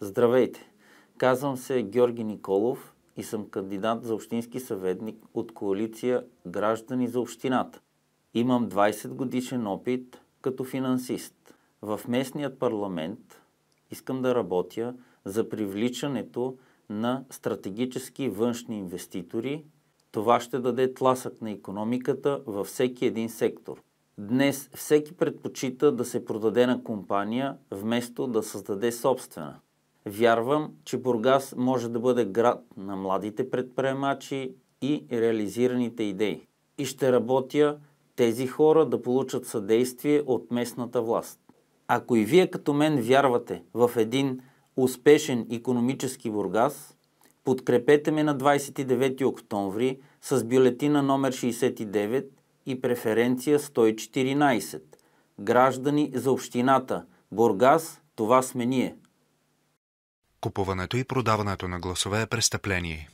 Здравейте! Казвам се Георги Николов и съм кандидат за общински съветник от коалиция Граждани за общината. Имам 20 годишен опит като финансист. В местният парламент искам да работя за привличането на стратегически външни инвеститори. Това ще даде тласък на економиката във всеки един сектор. Днес всеки предпочита да се продаде на компания, вместо да създаде собствена. Вярвам, че Бургас може да бъде град на младите предприемачи и реализираните идеи. И ще работя тези хора да получат съдействие от местната власт. Ако и вие като мен вярвате в един успешен економически Бургас, подкрепете ме на 29 октомври с бюлетина номер 69 и преференция 114. Граждани за общината. Бургас, това сме ние. Купуването и продаването на гласове е престъпление.